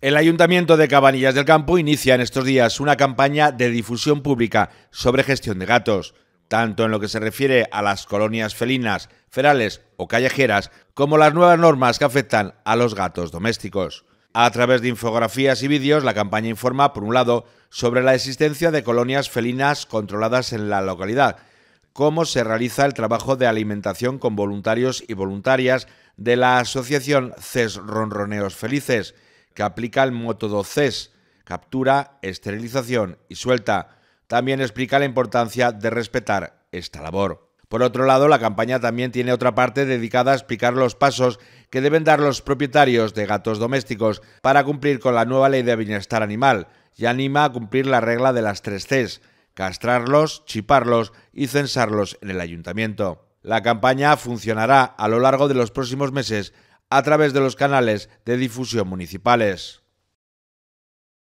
El Ayuntamiento de Cabanillas del Campo inicia en estos días una campaña de difusión pública sobre gestión de gatos, tanto en lo que se refiere a las colonias felinas, ferales o callejeras, como las nuevas normas que afectan a los gatos domésticos. A través de infografías y vídeos, la campaña informa, por un lado, sobre la existencia de colonias felinas controladas en la localidad, cómo se realiza el trabajo de alimentación con voluntarios y voluntarias de la asociación CES Ronroneos Felices, que aplica el método CES, captura, esterilización y suelta. También explica la importancia de respetar esta labor. Por otro lado, la campaña también tiene otra parte dedicada a explicar los pasos que deben dar los propietarios de gatos domésticos para cumplir con la nueva ley de bienestar animal y anima a cumplir la regla de las tres Cs, castrarlos, chiparlos y censarlos en el ayuntamiento. La campaña funcionará a lo largo de los próximos meses a través de los canales de difusión municipales.